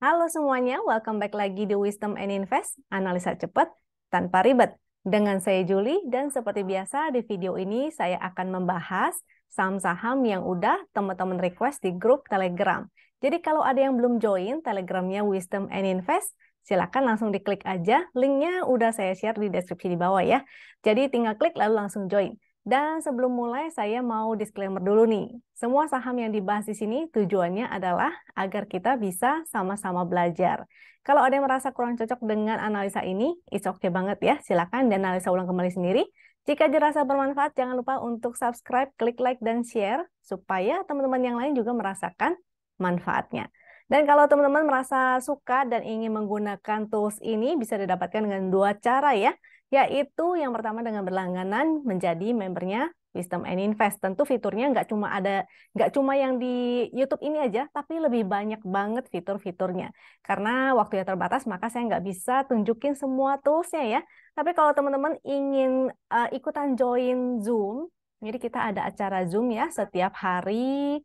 Halo semuanya, welcome back lagi di Wisdom and Invest, analisa cepat tanpa ribet. Dengan saya Juli dan seperti biasa di video ini saya akan membahas saham-saham yang udah teman-teman request di grup Telegram. Jadi kalau ada yang belum join Telegramnya Wisdom and Invest, silakan langsung diklik aja. Linknya udah saya share di deskripsi di bawah ya. Jadi tinggal klik lalu langsung join. Dan sebelum mulai, saya mau disclaimer dulu nih. Semua saham yang dibahas di sini tujuannya adalah agar kita bisa sama-sama belajar. Kalau ada yang merasa kurang cocok dengan analisa ini, it's okay banget ya. Silakan analisa ulang kembali sendiri. Jika dirasa bermanfaat, jangan lupa untuk subscribe, klik like, dan share supaya teman-teman yang lain juga merasakan manfaatnya. Dan kalau teman-teman merasa suka dan ingin menggunakan tools ini, bisa didapatkan dengan dua cara ya yaitu yang pertama dengan berlangganan menjadi membernya Wisdom and Invest. Tentu fiturnya nggak cuma ada, nggak cuma yang di YouTube ini aja, tapi lebih banyak banget fitur-fiturnya. Karena waktu waktunya terbatas, maka saya nggak bisa tunjukin semua toolsnya ya. Tapi kalau teman-teman ingin uh, ikutan join Zoom, jadi kita ada acara Zoom ya setiap hari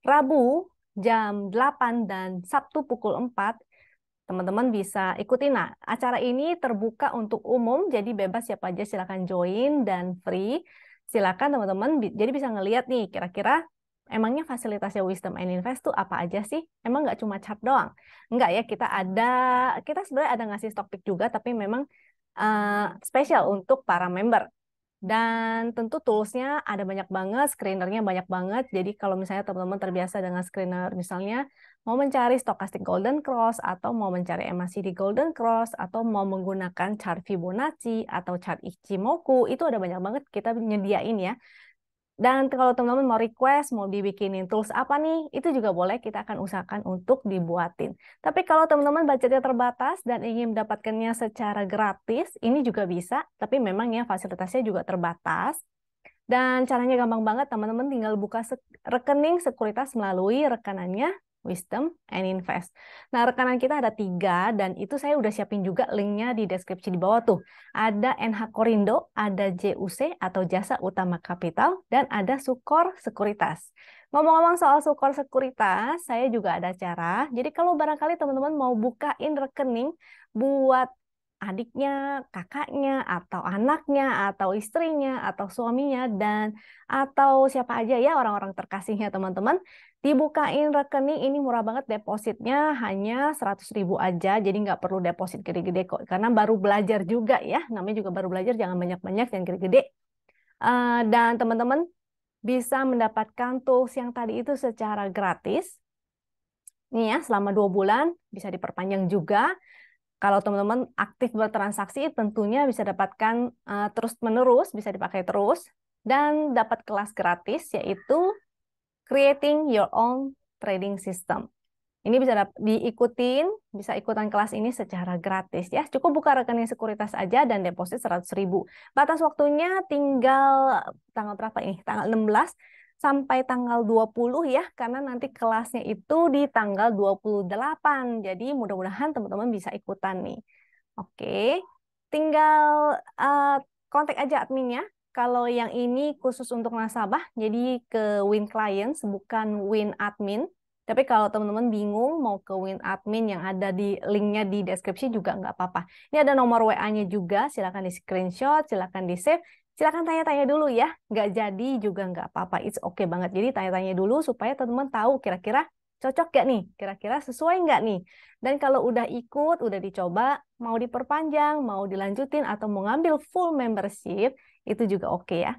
Rabu jam 8 dan Sabtu pukul 4 teman-teman bisa ikutin. Nah, acara ini terbuka untuk umum, jadi bebas siapa aja silakan join dan free. Silakan teman-teman, jadi bisa ngelihat nih kira-kira emangnya fasilitasnya Wisdom and Invest tuh apa aja sih? Emang nggak cuma chat doang? Nggak ya, kita ada, kita sebenarnya ada ngasih stock pick juga, tapi memang uh, spesial untuk para member. Dan tentu toolsnya ada banyak banget, screenernya banyak banget. Jadi kalau misalnya teman-teman terbiasa dengan screener, misalnya mau mencari stochastic golden cross, atau mau mencari MACD golden cross, atau mau menggunakan chart Fibonacci, atau chart Ichimoku, itu ada banyak banget kita nyediain ya. Dan kalau teman-teman mau request, mau dibikinin tools apa nih, itu juga boleh kita akan usahakan untuk dibuatin. Tapi kalau teman-teman budgetnya terbatas dan ingin mendapatkannya secara gratis, ini juga bisa, tapi memang ya fasilitasnya juga terbatas. Dan caranya gampang banget, teman-teman tinggal buka rekening sekuritas melalui rekanannya wisdom, and invest. Nah, rekanan kita ada tiga, dan itu saya udah siapin juga linknya di deskripsi di bawah tuh. Ada NH Korindo, ada JUC atau Jasa Utama Kapital, dan ada Sukor Sekuritas. Ngomong-ngomong soal Sukor Sekuritas, saya juga ada cara. Jadi kalau barangkali teman-teman mau bukain rekening buat adiknya, kakaknya, atau anaknya, atau istrinya, atau suaminya, dan atau siapa aja ya orang-orang terkasihnya teman-teman. Dibukain rekening ini murah banget depositnya hanya 100 ribu aja. Jadi nggak perlu deposit gede-gede kok. Karena baru belajar juga ya. Namanya juga baru belajar jangan banyak-banyak yang gede-gede. Eh, dan teman-teman bisa mendapatkan tools yang tadi itu secara gratis. Ini ya selama dua bulan bisa diperpanjang juga kalau teman-teman aktif bertransaksi tentunya bisa dapatkan eh, terus menerus bisa dipakai terus dan dapat kelas gratis yaitu creating your own trading system. Ini bisa diikutin, bisa ikutan kelas ini secara gratis ya. Cukup buka rekening sekuritas aja dan deposit 100 ribu. Batas waktunya tinggal tanggal berapa ini? Tanggal 16 sampai tanggal 20 ya, karena nanti kelasnya itu di tanggal 28. Jadi mudah-mudahan teman-teman bisa ikutan nih. Oke, tinggal uh, kontak aja adminnya kalau yang ini khusus untuk nasabah, jadi ke Win Clients, bukan Win Admin. Tapi kalau teman-teman bingung mau ke Win Admin yang ada di linknya di deskripsi juga nggak apa-apa. Ini ada nomor WA-nya juga, silakan di screenshot, silakan di save, silakan tanya-tanya dulu ya. Nggak jadi juga nggak apa-apa, it's okay banget. Jadi tanya-tanya dulu supaya teman-teman tahu kira-kira cocok nggak nih? Kira-kira sesuai nggak nih? Dan kalau udah ikut, udah dicoba, mau diperpanjang, mau dilanjutin, atau mau ngambil full membership, itu juga oke okay ya.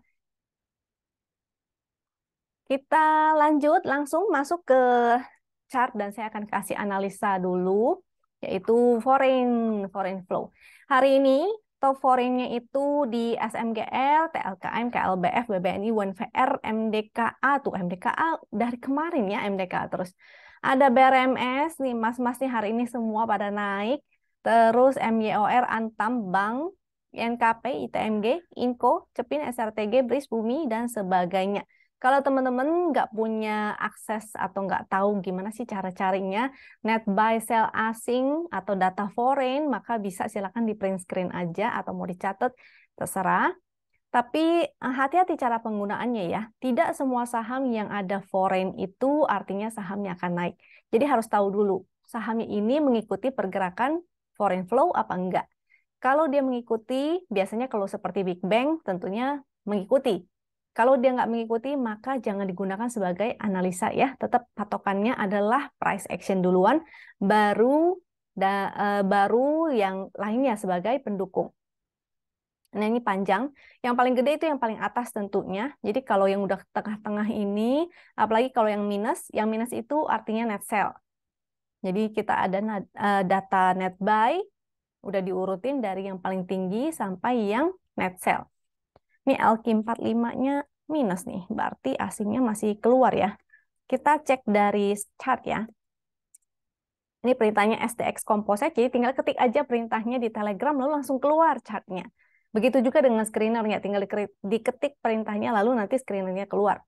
Kita lanjut langsung masuk ke chart dan saya akan kasih analisa dulu, yaitu foreign, foreign flow. Hari ini top foreignnya itu di SMGL, TLKM, KLBF, BBNI, UNVR, MDKA, tuh MDKA dari kemarin ya MDKA terus. Ada BRMS, nih mas-mas nih hari ini semua pada naik. Terus MYOR, Antam, Bank, NKP, ITMG, Inco, CEPIN, SRTG, BRIS, BUMI, dan sebagainya. Kalau teman-teman nggak punya akses atau nggak tahu gimana sih cara carinya net buy sell asing atau data foreign, maka bisa silakan di print screen aja atau mau dicatat, terserah. Tapi eh, hati-hati cara penggunaannya ya. Tidak semua saham yang ada foreign itu artinya sahamnya akan naik. Jadi harus tahu dulu sahamnya ini mengikuti pergerakan foreign flow apa enggak. Kalau dia mengikuti, biasanya kalau seperti Big Bang tentunya mengikuti. Kalau dia nggak mengikuti, maka jangan digunakan sebagai analisa ya. Tetap patokannya adalah price action duluan, baru da, e, baru yang lainnya sebagai pendukung. Nah ini panjang. Yang paling gede itu yang paling atas tentunya. Jadi kalau yang udah tengah-tengah ini, apalagi kalau yang minus, yang minus itu artinya net sell. Jadi kita ada eh, data net buy, Udah diurutin dari yang paling tinggi sampai yang net sell. Ini alkim 45-nya minus nih, berarti asingnya masih keluar ya. Kita cek dari chart ya. Ini perintahnya STX Composite, jadi tinggal ketik aja perintahnya di Telegram, lalu langsung keluar chartnya. Begitu juga dengan screenernya, tinggal diketik perintahnya, lalu nanti screenernya keluar.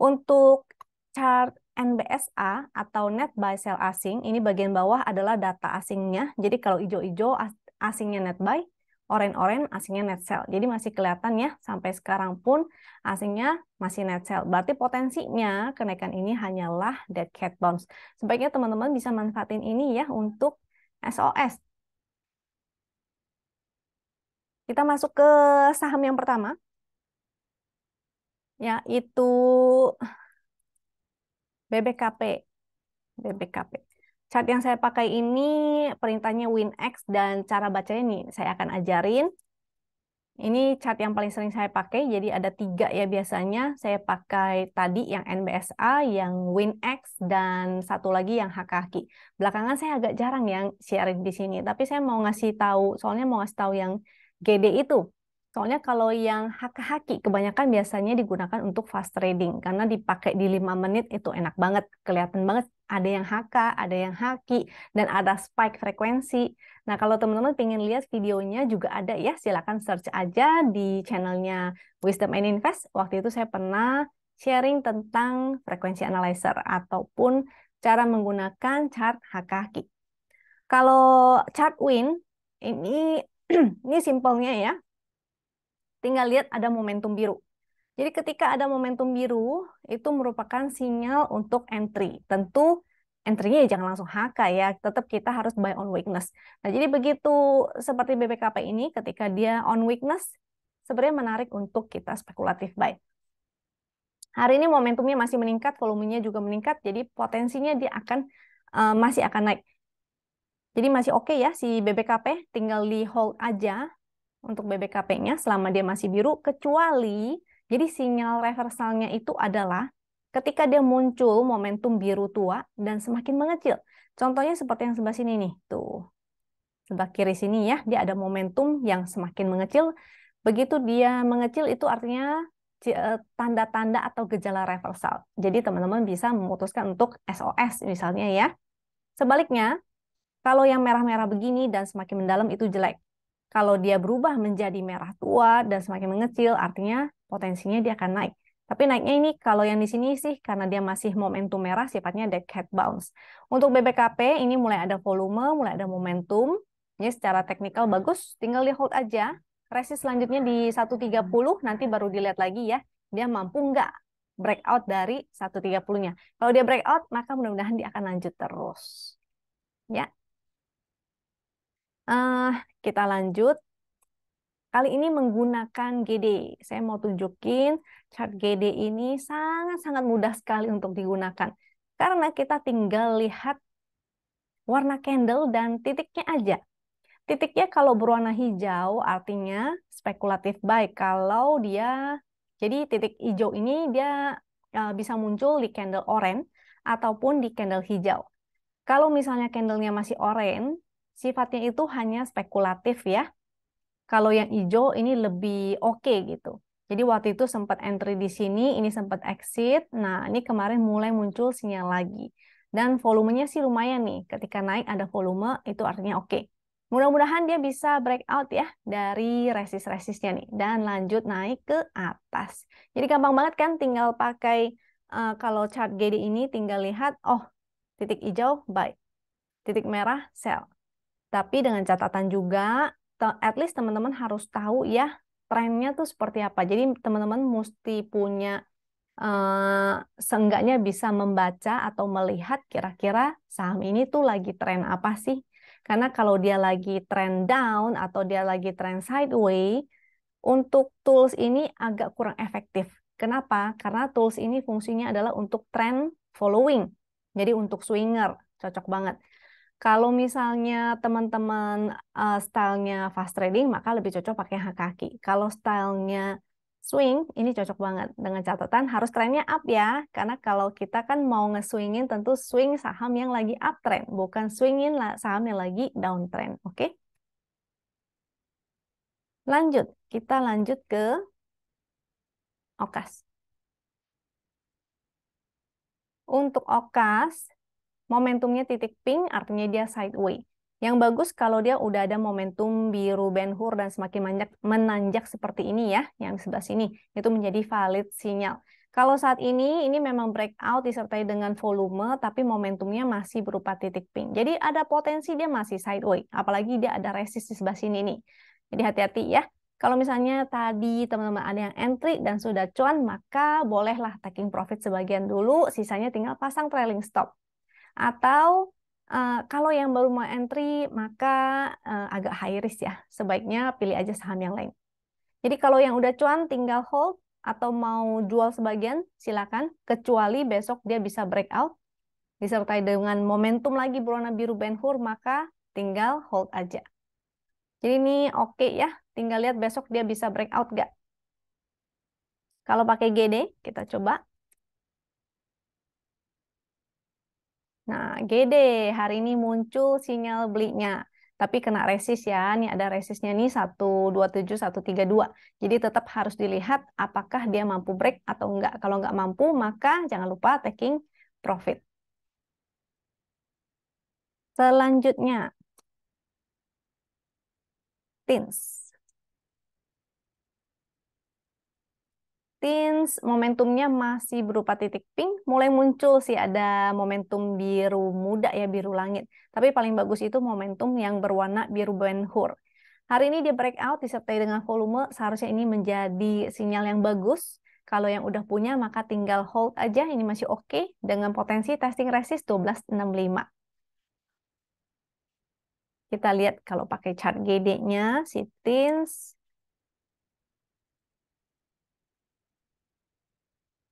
Untuk chart NBSA atau net buy sell asing, ini bagian bawah adalah data asingnya. Jadi kalau ijo-ijo asingnya net buy, oranye oren asingnya net sell. Jadi masih kelihatan ya sampai sekarang pun asingnya masih net sell. Berarti potensinya kenaikan ini hanyalah dead cat bounce. Sebaiknya teman-teman bisa manfaatin ini ya untuk SOS. Kita masuk ke saham yang pertama. Yaitu BBKP. BBKP. Chart yang saya pakai ini perintahnya WinX dan cara bacanya nih saya akan ajarin. Ini chart yang paling sering saya pakai, jadi ada tiga ya biasanya. Saya pakai tadi yang NBSA, yang WinX, dan satu lagi yang Hakaki. Belakangan saya agak jarang yang sharing di sini, tapi saya mau ngasih tahu, soalnya mau ngasih tahu yang GD itu. Soalnya kalau yang haki-haki kebanyakan biasanya digunakan untuk fast trading karena dipakai di 5 menit itu enak banget, kelihatan banget ada yang haka, ada yang haki dan ada spike frekuensi. Nah, kalau teman-teman ingin lihat videonya juga ada ya, silakan search aja di channelnya Wisdom and Invest. Waktu itu saya pernah sharing tentang frekuensi analyzer ataupun cara menggunakan chart haki-haki. Kalau chart win ini ini simpelnya ya, Tinggal lihat ada momentum biru. Jadi ketika ada momentum biru, itu merupakan sinyal untuk entry. Tentu entry-nya ya jangan langsung HK ya, tetap kita harus buy on weakness. Nah, jadi begitu seperti BBKP ini, ketika dia on weakness, sebenarnya menarik untuk kita spekulatif buy. Hari ini momentumnya masih meningkat, volumenya juga meningkat, jadi potensinya dia akan uh, masih akan naik. Jadi masih oke okay ya si BBKP, tinggal di hold aja untuk BBKP-nya selama dia masih biru, kecuali jadi sinyal reversalnya itu adalah ketika dia muncul momentum biru tua dan semakin mengecil. Contohnya seperti yang sebelah sini nih, tuh. Sebelah kiri sini ya, dia ada momentum yang semakin mengecil. Begitu dia mengecil itu artinya eh, tanda-tanda atau gejala reversal. Jadi teman-teman bisa memutuskan untuk SOS misalnya ya. Sebaliknya, kalau yang merah-merah begini dan semakin mendalam itu jelek. Kalau dia berubah menjadi merah tua dan semakin mengecil, artinya potensinya dia akan naik. Tapi naiknya ini kalau yang di sini sih karena dia masih momentum merah sifatnya dead cat bounce. Untuk BBKP ini mulai ada volume, mulai ada momentum. Ini secara teknikal bagus, tinggal di hold aja. Resist selanjutnya di 130 nanti baru dilihat lagi ya. Dia mampu nggak breakout dari 130-nya. Kalau dia breakout maka mudah-mudahan dia akan lanjut terus. Ya. Uh, kita lanjut. Kali ini menggunakan GD. Saya mau tunjukin chart GD ini sangat-sangat mudah sekali untuk digunakan. Karena kita tinggal lihat warna candle dan titiknya aja. Titiknya kalau berwarna hijau artinya spekulatif baik. Kalau dia, jadi titik hijau ini dia eh, bisa muncul di candle orange ataupun di candle hijau. Kalau misalnya candlenya masih orange, sifatnya itu hanya spekulatif ya. Kalau yang hijau ini lebih oke okay, gitu. Jadi waktu itu sempat entry di sini, ini sempat exit. Nah, ini kemarin mulai muncul sinyal lagi. Dan volumenya sih lumayan nih. Ketika naik ada volume, itu artinya oke. Okay. Mudah-mudahan dia bisa breakout ya dari resist-resistnya nih. Dan lanjut naik ke atas. Jadi gampang banget kan tinggal pakai uh, kalau chart GD ini tinggal lihat, oh titik hijau buy, titik merah sell. Tapi dengan catatan juga, at least teman-teman harus tahu ya trennya tuh seperti apa. Jadi teman-teman mesti punya Uh, seenggaknya bisa membaca atau melihat kira-kira saham ini tuh lagi tren apa sih. Karena kalau dia lagi tren down atau dia lagi tren sideways, untuk tools ini agak kurang efektif. Kenapa? Karena tools ini fungsinya adalah untuk trend following. Jadi untuk swinger, cocok banget. Kalau misalnya teman-teman uh, stylenya fast trading, maka lebih cocok pakai hak kaki. Kalau stylenya swing, ini cocok banget. Dengan catatan harus trennya up ya, karena kalau kita kan mau nge-swingin tentu swing saham yang lagi uptrend, bukan swingin saham yang lagi downtrend. Oke? Okay? Lanjut, kita lanjut ke OKAS. Untuk OKAS, momentumnya titik pink artinya dia sideways. Yang bagus kalau dia udah ada momentum biru Benhur dan semakin menanjak seperti ini ya, yang sebelah sini. Itu menjadi valid sinyal. Kalau saat ini, ini memang breakout disertai dengan volume, tapi momentumnya masih berupa titik pink. Jadi ada potensi dia masih sideways, apalagi dia ada resist di sebelah sini nih. Jadi hati-hati ya. Kalau misalnya tadi teman-teman ada yang entry dan sudah cuan, maka bolehlah taking profit sebagian dulu, sisanya tinggal pasang trailing stop atau uh, kalau yang baru mau entry maka uh, agak high risk ya. Sebaiknya pilih aja saham yang lain. Jadi kalau yang udah cuan tinggal hold atau mau jual sebagian silakan kecuali besok dia bisa breakout disertai dengan momentum lagi berwarna biru Ben Hur maka tinggal hold aja. Jadi ini oke okay ya, tinggal lihat besok dia bisa breakout gak. Kalau pakai GD, kita coba. Nah, GD hari ini muncul sinyal belinya. Tapi kena resist ya. ini ada resistnya nih dua. Jadi tetap harus dilihat apakah dia mampu break atau enggak. Kalau enggak mampu, maka jangan lupa taking profit. Selanjutnya, TINS. teens momentumnya masih berupa titik pink, mulai muncul sih ada momentum biru muda ya biru langit. Tapi paling bagus itu momentum yang berwarna biru benhur. Hari ini dia breakout disertai dengan volume, seharusnya ini menjadi sinyal yang bagus. Kalau yang udah punya maka tinggal hold aja, ini masih oke okay, dengan potensi testing resist 1265. Kita lihat kalau pakai chart GD-nya, si teens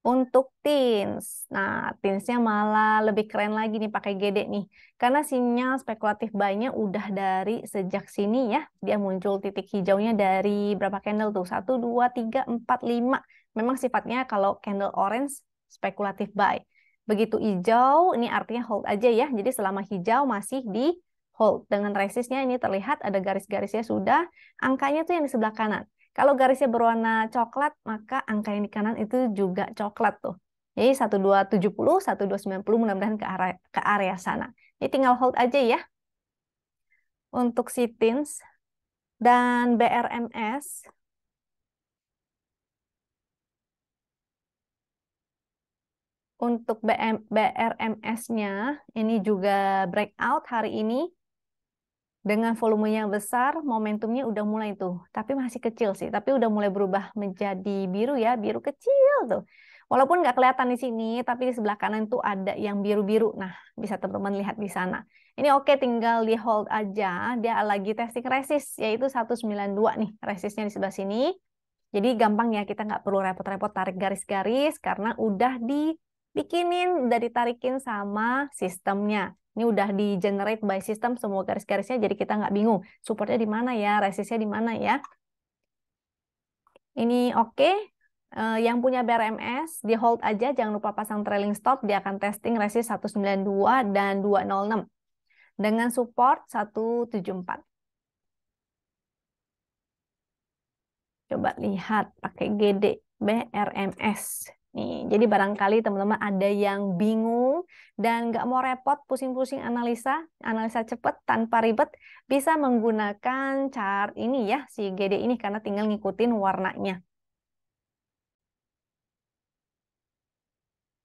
untuk teens. Nah, teensnya malah lebih keren lagi nih pakai gede nih. Karena sinyal spekulatif banyak udah dari sejak sini ya. Dia muncul titik hijaunya dari berapa candle tuh? 1, 2, 3, 4, 5. Memang sifatnya kalau candle orange spekulatif buy. Begitu hijau, ini artinya hold aja ya. Jadi selama hijau masih di hold. Dengan resistnya ini terlihat ada garis-garisnya sudah. Angkanya tuh yang di sebelah kanan. Kalau garisnya berwarna coklat, maka angka yang di kanan itu juga coklat tuh. Jadi 1270, 1290 mudah-mudahan ke area, ke area sana. Ini tinggal hold aja ya. Untuk sitins dan BRMS. Untuk BRMS-nya, ini juga breakout hari ini dengan volumenya besar, momentumnya udah mulai tuh. Tapi masih kecil sih, tapi udah mulai berubah menjadi biru ya, biru kecil tuh. Walaupun nggak kelihatan di sini, tapi di sebelah kanan tuh ada yang biru-biru. Nah, bisa teman-teman lihat di sana. Ini oke, okay, tinggal di hold aja. Dia lagi testing resist, yaitu 192 nih resistnya di sebelah sini. Jadi gampang ya, kita nggak perlu repot-repot tarik garis-garis, karena udah dibikinin, udah ditarikin sama sistemnya. Ini udah di generate by system semua garis-garisnya, jadi kita nggak bingung. Supportnya di mana ya, resistnya di mana ya. Ini oke. Okay. Eh, yang punya BRMS, di hold aja, jangan lupa pasang trailing stop, dia akan testing resist 192 dan 206. Dengan support 174. Coba lihat pakai GD BRMS. Nih, jadi barangkali teman-teman ada yang bingung dan nggak mau repot pusing-pusing analisa, analisa cepat tanpa ribet, bisa menggunakan chart ini ya, si GD ini karena tinggal ngikutin warnanya.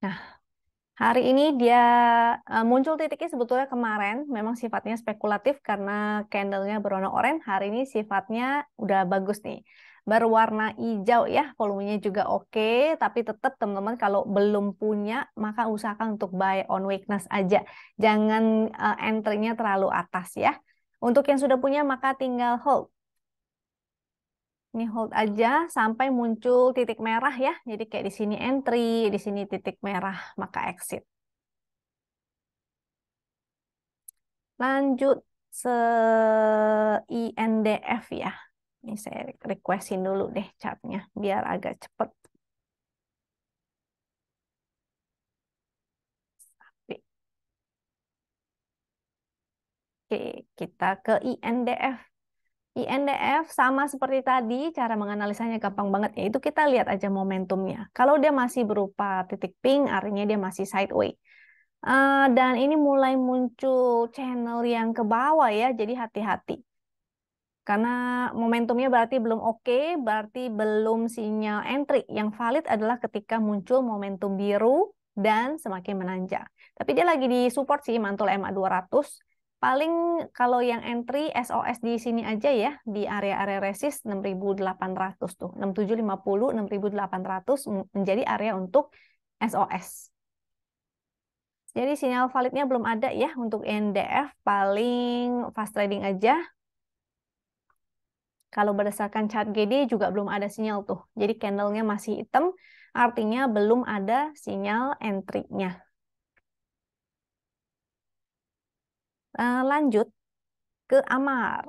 Nah, hari ini dia e, muncul titiknya sebetulnya kemarin, memang sifatnya spekulatif karena candlenya berwarna oranye, hari ini sifatnya udah bagus nih berwarna hijau ya, volumenya juga oke, tapi tetap teman-teman kalau belum punya maka usahakan untuk buy on weakness aja. Jangan uh, entry-nya terlalu atas ya. Untuk yang sudah punya maka tinggal hold. Ini hold aja sampai muncul titik merah ya. Jadi kayak di sini entry, di sini titik merah, maka exit. Lanjut se INDF ya. Ini saya requestin dulu deh catnya, biar agak cepet. Oke, kita ke INDF. INDF sama seperti tadi, cara menganalisanya gampang banget, ya itu kita lihat aja momentumnya. Kalau dia masih berupa titik pink, artinya dia masih sideways. Uh, dan ini mulai muncul channel yang ke bawah ya, jadi hati-hati. Karena momentumnya berarti belum oke, okay, berarti belum sinyal entry. Yang valid adalah ketika muncul momentum biru dan semakin menanjak. Tapi dia lagi di support sih mantul MA 200. Paling kalau yang entry SOS di sini aja ya, di area-area resist 6800 tuh. 6750, 6800 menjadi area untuk SOS. Jadi sinyal validnya belum ada ya untuk NDF, paling fast trading aja kalau berdasarkan chart GD juga belum ada sinyal tuh. Jadi candlenya masih hitam, artinya belum ada sinyal entry-nya. Eh, lanjut ke Amar.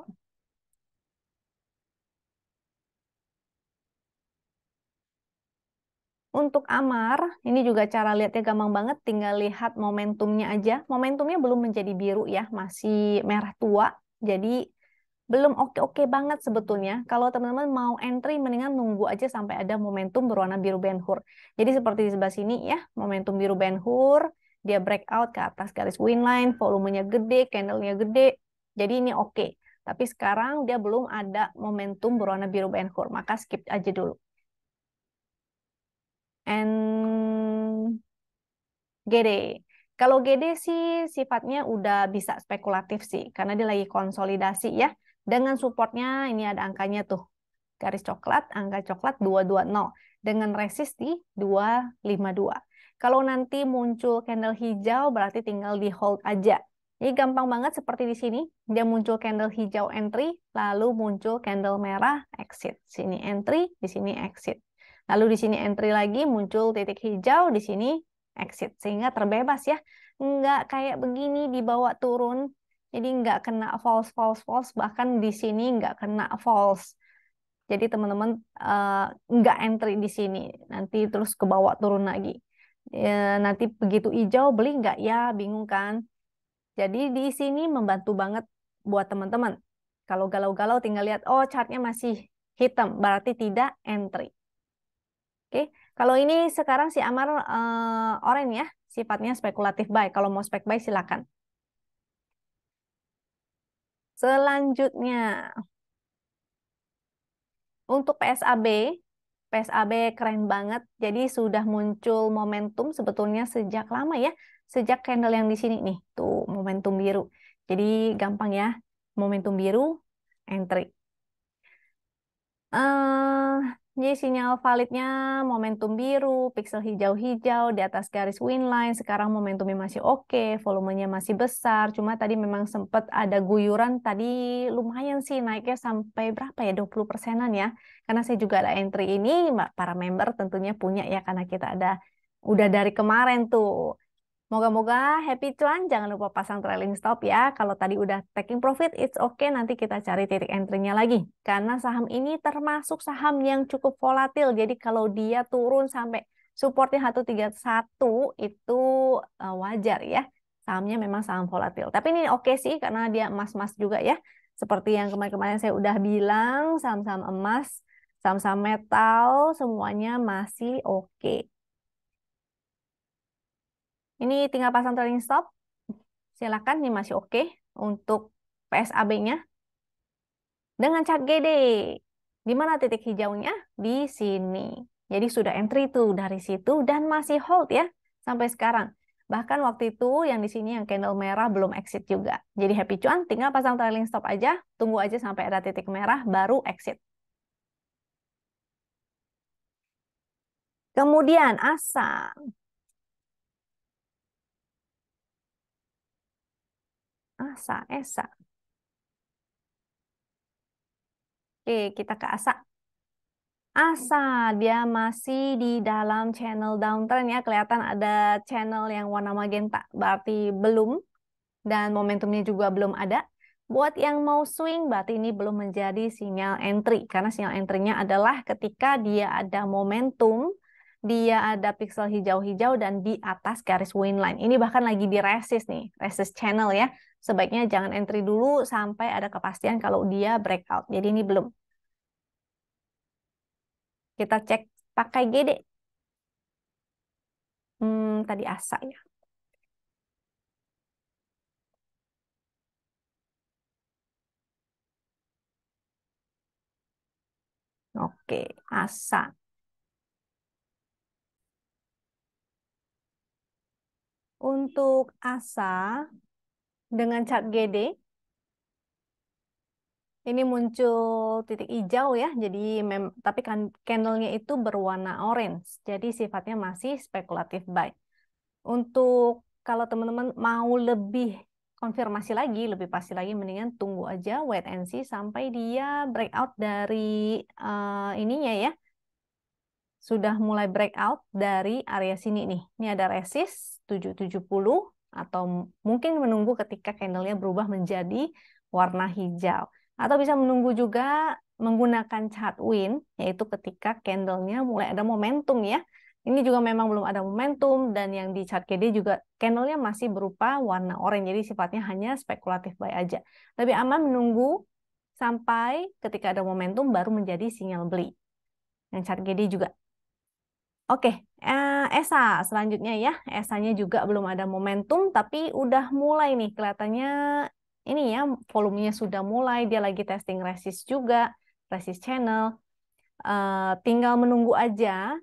Untuk Amar, ini juga cara lihatnya gampang banget, tinggal lihat momentumnya aja. Momentumnya belum menjadi biru ya, masih merah tua. Jadi belum oke-oke banget sebetulnya. Kalau teman-teman mau entry, mendingan nunggu aja sampai ada momentum berwarna biru Ben Jadi seperti di sebelah sini ya, momentum biru Ben dia breakout ke atas garis wind line, volumenya gede, candlenya gede. Jadi ini oke. Tapi sekarang dia belum ada momentum berwarna biru Ben maka skip aja dulu. And GD. Kalau GD sih sifatnya udah bisa spekulatif sih, karena dia lagi konsolidasi ya. Dengan supportnya ini ada angkanya tuh. Garis coklat, angka coklat 220. Dengan resist di 252. Kalau nanti muncul candle hijau berarti tinggal di hold aja. Ini gampang banget seperti di sini, dia muncul candle hijau entry, lalu muncul candle merah exit. Sini entry, di sini exit. Lalu di sini entry lagi, muncul titik hijau, di sini exit. Sehingga terbebas ya. Nggak kayak begini dibawa turun jadi nggak kena false, false, false. Bahkan di sini nggak kena false. Jadi teman-teman uh, nggak entry di sini. Nanti terus ke bawah turun lagi. Ya, nanti begitu hijau beli nggak ya? Bingung kan? Jadi di sini membantu banget buat teman-teman. Kalau galau-galau tinggal lihat, oh chartnya masih hitam, berarti tidak entry. Oke, kalau ini sekarang si Amar uh, orange ya, sifatnya spekulatif buy. Kalau mau spek buy silakan. Selanjutnya, untuk PSAB, PSAB keren banget. Jadi sudah muncul momentum sebetulnya sejak lama ya. Sejak candle yang di sini nih, tuh momentum biru. Jadi gampang ya, momentum biru, entry. Uh, jadi sinyal validnya momentum biru, pixel hijau-hijau di atas garis winline, sekarang momentumnya masih oke, okay, volumenya masih besar, cuma tadi memang sempat ada guyuran, tadi lumayan sih naiknya sampai berapa ya, 20 persenan ya. Karena saya juga ada entry ini, para member tentunya punya ya, karena kita ada udah dari kemarin tuh. Moga-moga happy cuan, jangan lupa pasang trailing stop ya. Kalau tadi udah taking profit, it's okay, nanti kita cari titik entry-nya lagi. Karena saham ini termasuk saham yang cukup volatil, jadi kalau dia turun sampai supportnya 131 itu eh, wajar ya. Sahamnya memang saham volatil. Tapi ini oke okay sih karena dia emas-emas juga ya. Seperti yang kemarin-kemarin saya udah bilang, saham-saham emas, saham-saham metal, semuanya masih oke. Okay. Ini tinggal pasang trailing stop. Silakan, ini masih oke okay untuk PSAB-nya. Dengan cat GD, di mana titik hijaunya? Di sini. Jadi sudah entry tuh dari situ dan masih hold ya sampai sekarang. Bahkan waktu itu yang di sini yang candle merah belum exit juga. Jadi happy cuan, tinggal pasang trailing stop aja, tunggu aja sampai ada titik merah baru exit. Kemudian asam. Asa, Esa. Oke, kita ke Asa. Asa, dia masih di dalam channel downtrend ya. Kelihatan ada channel yang warna magenta, berarti belum. Dan momentumnya juga belum ada. Buat yang mau swing, berarti ini belum menjadi sinyal entry. Karena sinyal entry-nya adalah ketika dia ada momentum, dia ada pixel hijau-hijau dan di atas garis line Ini bahkan lagi di resist nih, resist channel ya. Sebaiknya jangan entry dulu sampai ada kepastian kalau dia breakout. Jadi ini belum. Kita cek pakai GD. Hmm, tadi asa ya. Oke, asa. untuk asa dengan cat GD. Ini muncul titik hijau ya, jadi mem tapi kan candlenya itu berwarna orange, jadi sifatnya masih spekulatif buy. Untuk kalau teman-teman mau lebih konfirmasi lagi, lebih pasti lagi, mendingan tunggu aja wait and see sampai dia breakout dari uh, ininya ya, sudah mulai breakout dari area sini nih. Ini ada resist 770 atau mungkin menunggu ketika candlenya berubah menjadi warna hijau. Atau bisa menunggu juga menggunakan chart win, yaitu ketika candlenya mulai ada momentum ya. Ini juga memang belum ada momentum dan yang di chart KD juga candlenya masih berupa warna orange. jadi sifatnya hanya spekulatif buy aja. Lebih aman menunggu sampai ketika ada momentum baru menjadi sinyal beli. Yang chart GD juga Oke, eh, Esa selanjutnya ya. Esanya juga belum ada momentum, tapi udah mulai nih kelihatannya ini ya volumenya sudah mulai. Dia lagi testing resist juga, resist channel. Eh, tinggal menunggu aja.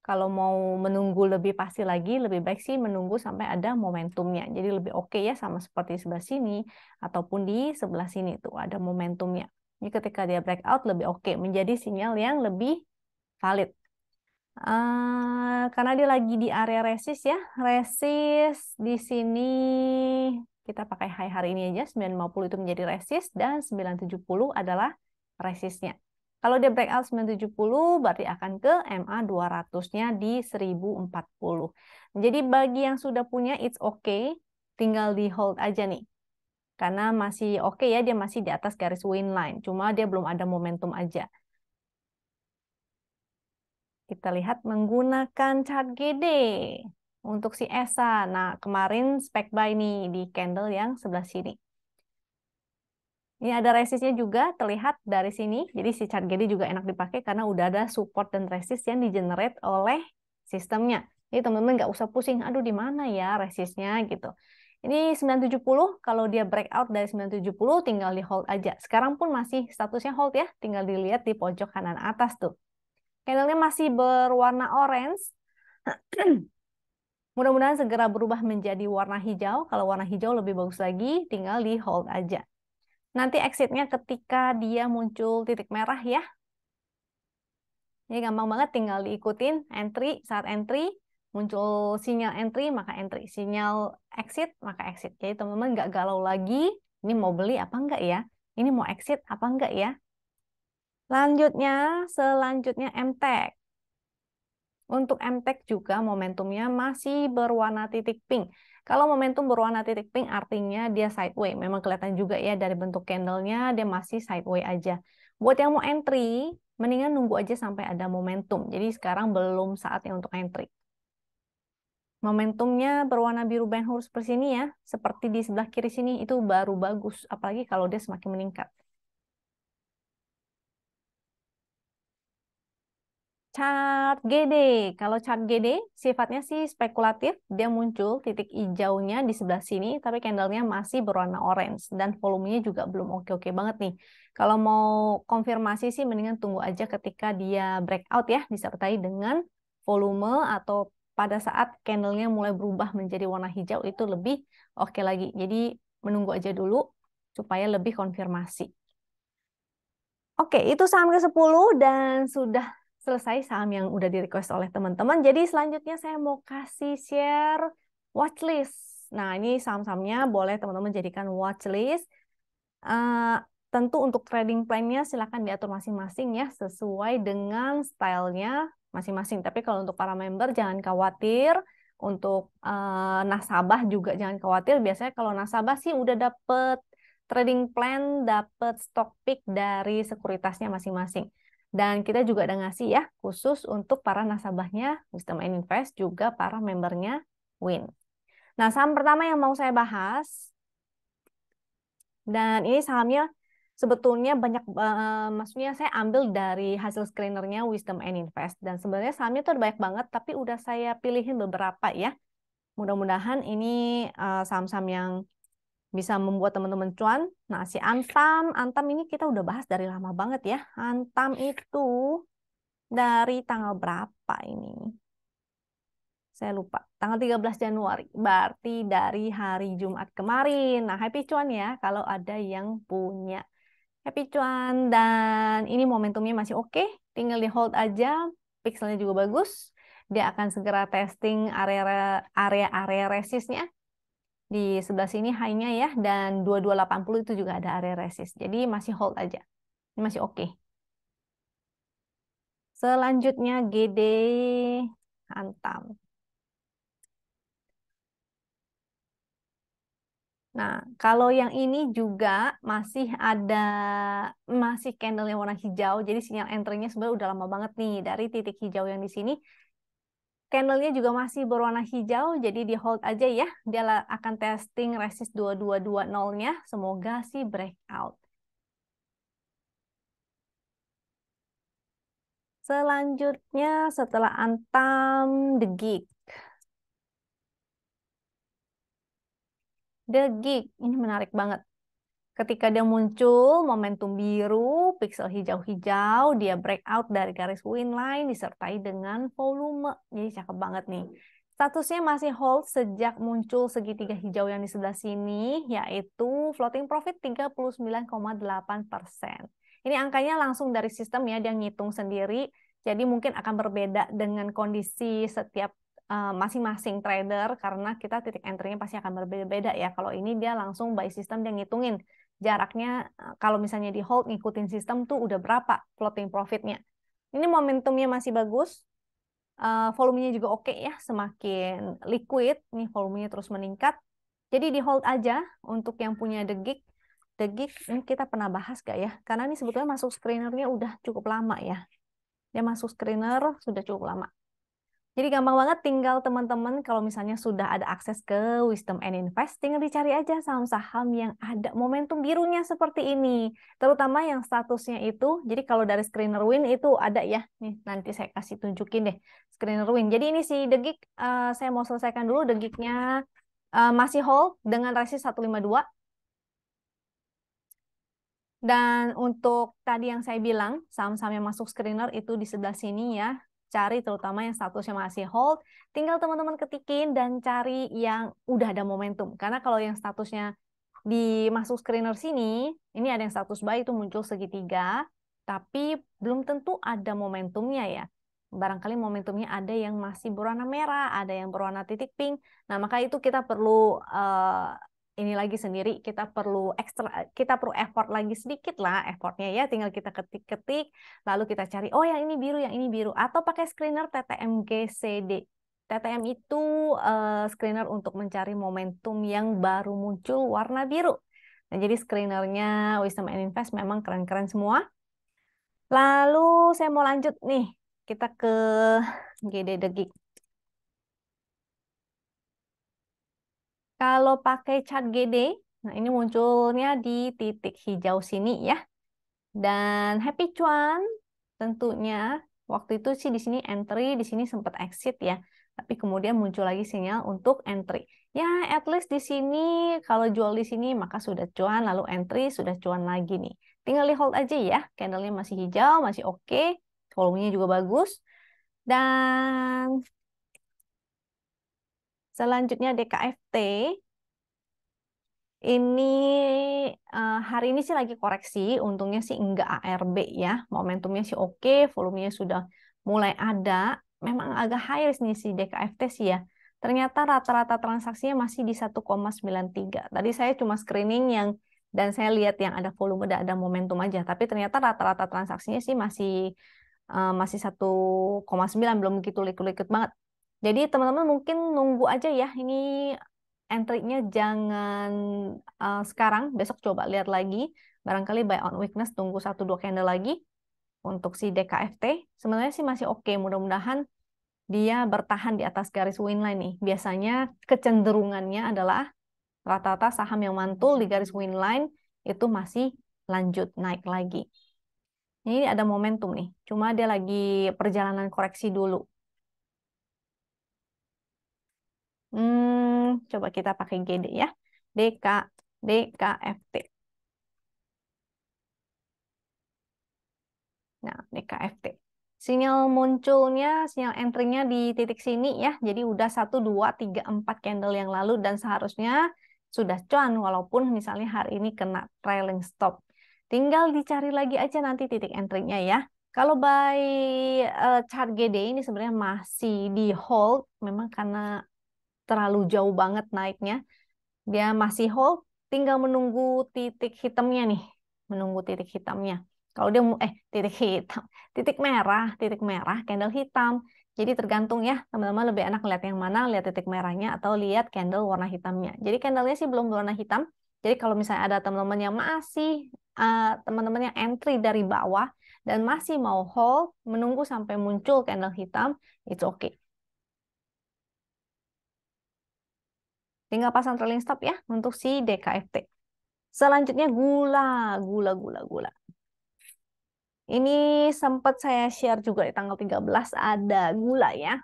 Kalau mau menunggu lebih pasti lagi, lebih baik sih menunggu sampai ada momentumnya. Jadi lebih oke okay ya sama seperti sebelah sini ataupun di sebelah sini tuh ada momentumnya. ini ketika dia breakout lebih oke, okay, menjadi sinyal yang lebih valid. Uh, karena dia lagi di area resist ya. Resist di sini kita pakai high hari ini aja 950 itu menjadi resist dan 970 adalah resistnya. Kalau dia breakout 970 berarti akan ke MA 200-nya di 1040. Jadi bagi yang sudah punya it's okay, tinggal di hold aja nih. Karena masih oke okay ya, dia masih di atas garis win line. Cuma dia belum ada momentum aja. Kita lihat menggunakan chart GD untuk si ESA. Nah, kemarin spek by nih di candle yang sebelah sini. Ini ada resistnya juga terlihat dari sini. Jadi si chart GD juga enak dipakai karena udah ada support dan resist yang di generate oleh sistemnya. Jadi teman-teman nggak usah pusing, aduh di mana ya resistnya gitu. Ini 970, kalau dia breakout dari 970 tinggal di hold aja. Sekarang pun masih statusnya hold ya, tinggal dilihat di pojok kanan atas tuh. Candlenya masih berwarna orange. Mudah-mudahan segera berubah menjadi warna hijau. Kalau warna hijau lebih bagus lagi, tinggal di hold aja. Nanti exitnya ketika dia muncul titik merah ya. Ini gampang banget, tinggal diikutin entry, saat entry, muncul sinyal entry, maka entry. Sinyal exit, maka exit. Jadi teman-teman nggak galau lagi, ini mau beli apa enggak ya? Ini mau exit apa enggak ya? Lanjutnya, selanjutnya MTEK. Untuk MTEK juga momentumnya masih berwarna titik pink. Kalau momentum berwarna titik pink artinya dia sideways. Memang kelihatan juga ya dari bentuk candlenya dia masih sideways aja. Buat yang mau entry, mendingan nunggu aja sampai ada momentum. Jadi sekarang belum saatnya untuk entry. Momentumnya berwarna biru band horse seperti ini ya, seperti di sebelah kiri sini itu baru bagus, apalagi kalau dia semakin meningkat. Chart GD. Kalau chart GD sifatnya sih spekulatif, dia muncul titik hijaunya di sebelah sini, tapi candlenya masih berwarna orange dan volumenya juga belum oke-oke banget nih. Kalau mau konfirmasi sih mendingan tunggu aja ketika dia breakout ya, disertai dengan volume atau pada saat candlenya mulai berubah menjadi warna hijau itu lebih oke lagi. Jadi menunggu aja dulu supaya lebih konfirmasi. Oke, itu saham ke-10 dan sudah selesai saham yang udah di request oleh teman-teman. Jadi selanjutnya saya mau kasih share watchlist. Nah ini saham-sahamnya boleh teman-teman jadikan watchlist. Uh, tentu untuk trading plan-nya silahkan diatur masing-masing ya sesuai dengan stylenya masing-masing. Tapi kalau untuk para member jangan khawatir untuk uh, nasabah juga jangan khawatir. Biasanya kalau nasabah sih udah dapet trading plan, dapet stock pick dari sekuritasnya masing-masing. Dan kita juga ada ngasih ya khusus untuk para nasabahnya Wisdom and Invest juga para membernya Win. Nah, saham pertama yang mau saya bahas dan ini sahamnya sebetulnya banyak eh, maksudnya saya ambil dari hasil screenernya Wisdom and Invest dan sebenarnya sahamnya itu banyak banget tapi udah saya pilihin beberapa ya. Mudah-mudahan ini eh, saham-saham yang bisa membuat teman-teman cuan. Nah, si Antam, Antam ini kita udah bahas dari lama banget ya. Antam itu dari tanggal berapa ini? Saya lupa. Tanggal 13 Januari. Berarti dari hari Jumat kemarin. Nah, happy cuan ya kalau ada yang punya. Happy cuan dan ini momentumnya masih oke. Okay. Tinggal di hold aja. Pixelnya juga bagus. Dia akan segera testing area-area resistnya di sebelah sini high-nya ya, dan 2280 itu juga ada area resist. Jadi masih hold aja. Ini masih oke. Okay. Selanjutnya GD Antam. Nah, kalau yang ini juga masih ada masih candle yang warna hijau, jadi sinyal entry-nya sebenarnya udah lama banget nih dari titik hijau yang di sini Candlenya juga masih berwarna hijau, jadi di hold aja ya. Dia akan testing resist 2220-nya. Semoga sih breakout. Selanjutnya setelah Antam, The Geek. The Geek, ini menarik banget. Ketika dia muncul, momentum biru, pixel hijau-hijau, dia breakout dari garis line disertai dengan volume. Jadi cakep banget nih. Statusnya masih hold sejak muncul segitiga hijau yang di sebelah sini, yaitu floating profit 39,8%. Ini angkanya langsung dari sistem ya, dia ngitung sendiri. Jadi mungkin akan berbeda dengan kondisi setiap eh, masing-masing trader karena kita titik entry-nya pasti akan berbeda-beda ya. Kalau ini dia langsung by sistem dia ngitungin jaraknya eh, kalau misalnya di hold ngikutin sistem tuh udah berapa floating profitnya. Ini momentumnya masih bagus, uh, volumenya juga oke okay ya, semakin liquid, nih volumenya terus meningkat. Jadi di hold aja untuk yang punya the gig, the gig ini kita pernah bahas gak ya? Karena ini sebetulnya masuk screenernya udah cukup lama ya. Dia masuk screener sudah cukup lama. Jadi gampang banget tinggal teman-teman kalau misalnya sudah ada akses ke Wisdom and Invest, tinggal dicari aja saham-saham yang ada momentum birunya seperti ini. Terutama yang statusnya itu, jadi kalau dari screener win itu ada ya. Nih, nanti saya kasih tunjukin deh screener win. Jadi ini si degik, uh, eh, saya mau selesaikan dulu degiknya uh, eh, masih hold dengan resist 152. Dan untuk tadi yang saya bilang, saham-saham yang masuk screener itu di sebelah sini ya, cari terutama yang statusnya masih hold, tinggal teman-teman ketikin dan cari yang udah ada momentum. Karena kalau yang statusnya di masuk screener sini, ini ada yang status buy itu muncul segitiga, tapi belum tentu ada momentumnya ya. Barangkali momentumnya ada yang masih berwarna merah, ada yang berwarna titik pink. Nah, maka itu kita perlu uh, ini lagi sendiri kita perlu ekstra kita perlu effort lagi sedikit lah effortnya ya tinggal kita ketik-ketik lalu kita cari oh yang ini biru yang ini biru atau pakai screener TTMGCD TTM itu uh, screener untuk mencari momentum yang baru muncul warna biru nah jadi screenernya Wisdom and Invest memang keren-keren semua lalu saya mau lanjut nih kita ke GD Degik Kalau pakai cat GD, nah ini munculnya di titik hijau sini ya. Dan happy cuan tentunya waktu itu sih di sini entry, di sini sempat exit ya. Tapi kemudian muncul lagi sinyal untuk entry. Ya, at least di sini kalau jual di sini maka sudah cuan, lalu entry sudah cuan lagi nih. Tinggal di hold aja ya. Candlenya masih hijau, masih oke. Okay. Volumenya juga bagus. Dan Selanjutnya DKFT. Ini eh, hari ini sih lagi koreksi, untungnya sih enggak ARB ya. Momentumnya sih oke, volumenya sudah mulai ada. Memang agak high risk nih si DKFT sih ya. Ternyata rata-rata transaksinya masih di 1,93. Tadi saya cuma screening yang dan saya lihat yang ada volume dan ada momentum aja, tapi ternyata rata-rata transaksinya sih masih uh, masih 1,9 belum begitu likut-likut banget. Jadi teman-teman mungkin nunggu aja ya. Ini entry-nya jangan uh, sekarang, besok coba lihat lagi. Barangkali buy on weakness tunggu satu dua candle lagi untuk si DKFT. Sebenarnya sih masih oke, okay. mudah-mudahan dia bertahan di atas garis win line nih. Biasanya kecenderungannya adalah rata-rata saham yang mantul di garis win line itu masih lanjut naik lagi. Ini ada momentum nih, cuma dia lagi perjalanan koreksi dulu Hmm, coba kita pakai GD ya. DK, DKFT. Nah, DKFT. Sinyal munculnya, sinyal entry-nya di titik sini ya. Jadi udah 1, 2, 3, 4 candle yang lalu dan seharusnya sudah cuan walaupun misalnya hari ini kena trailing stop. Tinggal dicari lagi aja nanti titik entry-nya ya. Kalau by uh, eh, chart GD ini sebenarnya masih di hold, memang karena terlalu jauh banget naiknya. Dia masih hold, tinggal menunggu titik hitamnya nih, menunggu titik hitamnya. Kalau dia eh titik hitam, titik merah, titik merah, candle hitam. Jadi tergantung ya, teman-teman lebih enak lihat yang mana, lihat titik merahnya atau lihat candle warna hitamnya. Jadi candlenya sih belum warna hitam. Jadi kalau misalnya ada teman-teman yang masih uh, teman-teman yang entry dari bawah dan masih mau hold, menunggu sampai muncul candle hitam, itu okay. Tinggal pasang trailing stop ya untuk si DKFT. Selanjutnya gula, gula, gula, gula. Ini sempat saya share juga di tanggal 13 ada gula ya.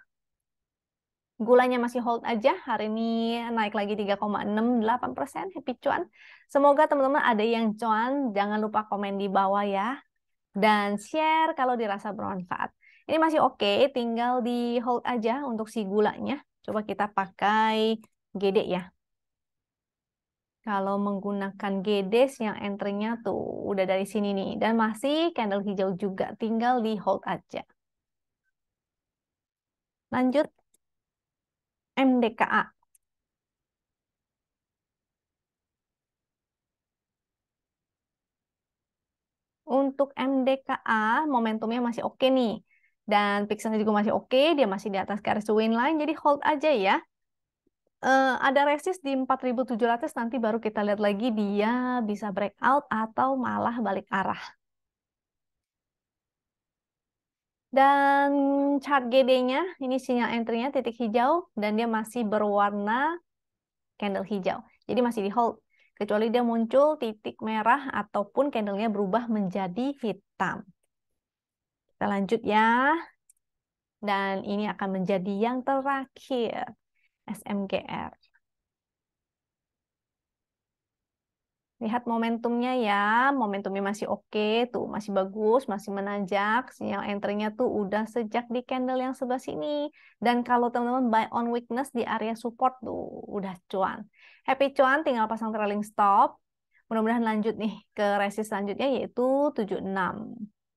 Gulanya masih hold aja, hari ini naik lagi 3,68 persen, happy cuan. Semoga teman-teman ada yang cuan, jangan lupa komen di bawah ya. Dan share kalau dirasa bermanfaat. Ini masih oke, okay, tinggal di hold aja untuk si gulanya. Coba kita pakai GD ya. Kalau menggunakan GDs yang entry-nya tuh udah dari sini nih. Dan masih candle hijau juga. Tinggal di hold aja. Lanjut. MDKA. Untuk MDKA, momentumnya masih oke okay nih. Dan pixelnya juga masih oke, okay, dia masih di atas garis win line, jadi hold aja ya uh, ada resist di 4700 nanti baru kita lihat lagi dia bisa breakout atau malah balik arah. Dan chart GD-nya, ini sinyal entry-nya titik hijau dan dia masih berwarna candle hijau. Jadi masih di hold. Kecuali dia muncul titik merah ataupun candle-nya berubah menjadi hitam. Kita lanjut ya. Dan ini akan menjadi yang terakhir. SMGR. Lihat momentumnya ya, momentumnya masih oke okay, tuh, masih bagus, masih menanjak. Sinyal entry-nya tuh udah sejak di candle yang sebelah sini. Dan kalau teman-teman buy on weakness di area support tuh udah cuan. Happy cuan tinggal pasang trailing stop. Mudah-mudahan lanjut nih ke resist selanjutnya yaitu 76.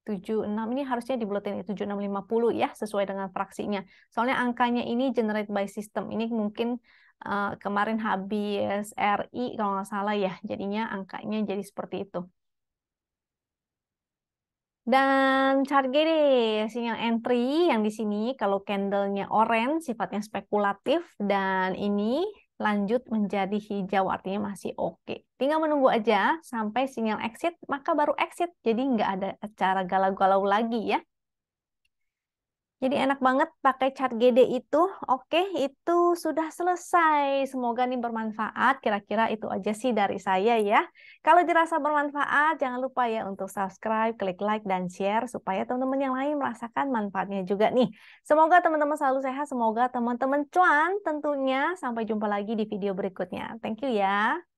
76 ini harusnya di buletin 7650 ya sesuai dengan fraksinya. Soalnya angkanya ini generate by system. Ini mungkin uh, kemarin habis RI kalau nggak salah ya. Jadinya angkanya jadi seperti itu. Dan chart GD, sinyal entry yang di sini kalau candlenya orange sifatnya spekulatif dan ini lanjut menjadi hijau, artinya masih oke. Okay. Tinggal menunggu aja sampai sinyal exit, maka baru exit. Jadi nggak ada cara galau-galau lagi ya. Jadi enak banget pakai cat GD itu. Oke, itu sudah selesai. Semoga ini bermanfaat. Kira-kira itu aja sih dari saya ya. Kalau dirasa bermanfaat, jangan lupa ya untuk subscribe, klik like, dan share supaya teman-teman yang lain merasakan manfaatnya juga nih. Semoga teman-teman selalu sehat. Semoga teman-teman cuan tentunya. Sampai jumpa lagi di video berikutnya. Thank you ya.